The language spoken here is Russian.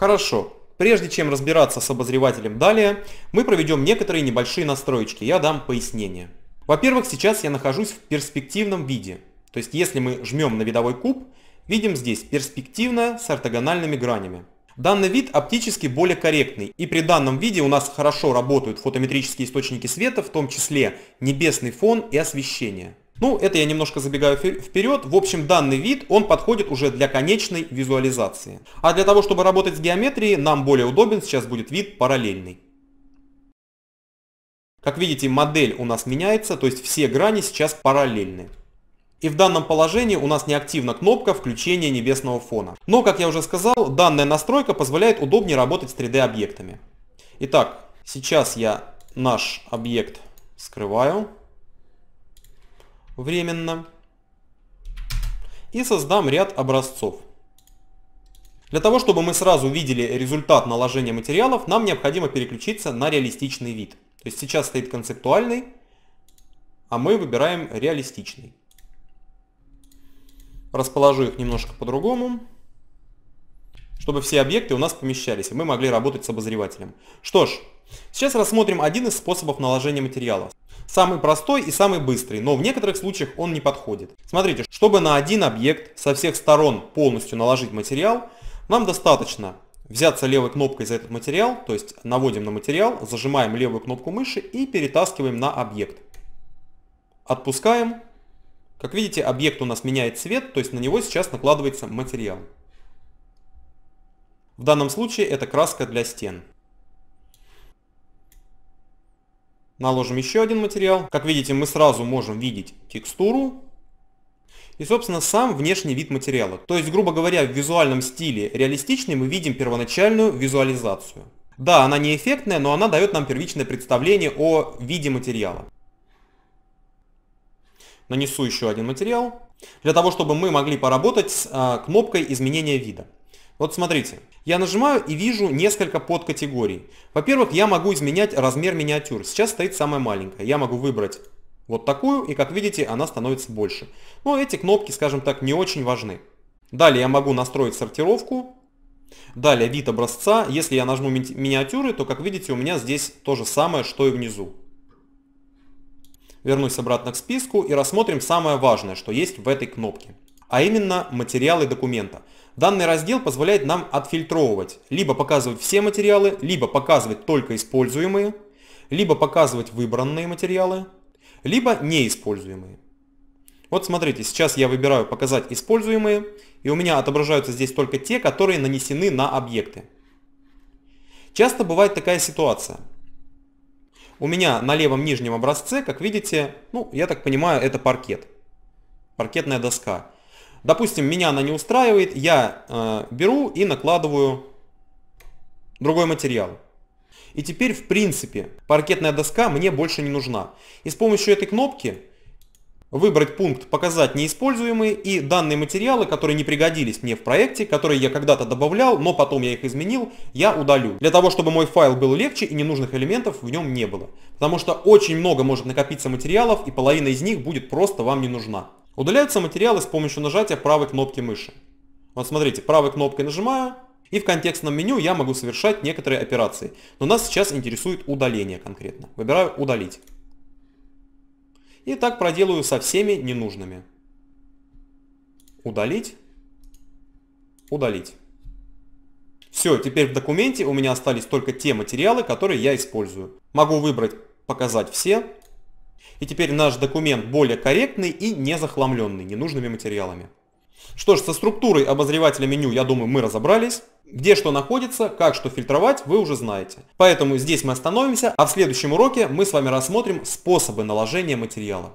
Хорошо. Прежде чем разбираться с обозревателем далее, мы проведем некоторые небольшие настроечки, я дам пояснение. Во-первых, сейчас я нахожусь в перспективном виде. То есть если мы жмем на видовой куб, видим здесь перспективно с ортогональными гранями. Данный вид оптически более корректный, и при данном виде у нас хорошо работают фотометрические источники света, в том числе небесный фон и освещение. Ну, это я немножко забегаю вперед. В общем, данный вид, он подходит уже для конечной визуализации. А для того, чтобы работать с геометрией, нам более удобен сейчас будет вид параллельный. Как видите, модель у нас меняется, то есть все грани сейчас параллельны. И в данном положении у нас неактивна кнопка включения небесного фона. Но, как я уже сказал, данная настройка позволяет удобнее работать с 3D объектами. Итак, сейчас я наш объект скрываю временно и создам ряд образцов. Для того, чтобы мы сразу видели результат наложения материалов, нам необходимо переключиться на реалистичный вид. То есть сейчас стоит концептуальный, а мы выбираем реалистичный. Расположу их немножко по-другому, чтобы все объекты у нас помещались, и мы могли работать с обозревателем. Что ж, сейчас рассмотрим один из способов наложения материала. Самый простой и самый быстрый, но в некоторых случаях он не подходит. Смотрите, чтобы на один объект со всех сторон полностью наложить материал, нам достаточно взяться левой кнопкой за этот материал, то есть наводим на материал, зажимаем левую кнопку мыши и перетаскиваем на объект. Отпускаем. Как видите, объект у нас меняет цвет, то есть на него сейчас накладывается материал. В данном случае это краска для стен. Наложим еще один материал. Как видите, мы сразу можем видеть текстуру и, собственно, сам внешний вид материала. То есть, грубо говоря, в визуальном стиле реалистичный мы видим первоначальную визуализацию. Да, она не эффектная, но она дает нам первичное представление о виде материала. Нанесу еще один материал, для того, чтобы мы могли поработать с а, кнопкой изменения вида. Вот смотрите, я нажимаю и вижу несколько подкатегорий. Во-первых, я могу изменять размер миниатюр. Сейчас стоит самая маленькая. Я могу выбрать вот такую, и как видите, она становится больше. Но эти кнопки, скажем так, не очень важны. Далее я могу настроить сортировку. Далее вид образца. Если я нажму ми миниатюры, то, как видите, у меня здесь то же самое, что и внизу. Вернусь обратно к списку и рассмотрим самое важное, что есть в этой кнопке а именно материалы документа. Данный раздел позволяет нам отфильтровывать, либо показывать все материалы, либо показывать только используемые, либо показывать выбранные материалы, либо неиспользуемые. Вот смотрите, сейчас я выбираю показать используемые, и у меня отображаются здесь только те, которые нанесены на объекты. Часто бывает такая ситуация. У меня на левом нижнем образце, как видите, ну, я так понимаю, это паркет. Паркетная доска. Допустим, меня она не устраивает, я э, беру и накладываю другой материал. И теперь, в принципе, паркетная доска мне больше не нужна. И с помощью этой кнопки выбрать пункт «Показать неиспользуемые» и данные материалы, которые не пригодились мне в проекте, которые я когда-то добавлял, но потом я их изменил, я удалю. Для того, чтобы мой файл был легче и ненужных элементов в нем не было. Потому что очень много может накопиться материалов и половина из них будет просто вам не нужна. Удаляются материалы с помощью нажатия правой кнопки мыши. Вот смотрите, правой кнопкой нажимаю, и в контекстном меню я могу совершать некоторые операции. Но нас сейчас интересует удаление конкретно. Выбираю «Удалить». И так проделаю со всеми ненужными. Удалить. Удалить. Все, теперь в документе у меня остались только те материалы, которые я использую. Могу выбрать «Показать все», и теперь наш документ более корректный и не захламленный ненужными материалами. Что ж, со структурой обозревателя меню, я думаю, мы разобрались. Где что находится, как что фильтровать, вы уже знаете. Поэтому здесь мы остановимся, а в следующем уроке мы с вами рассмотрим способы наложения материала.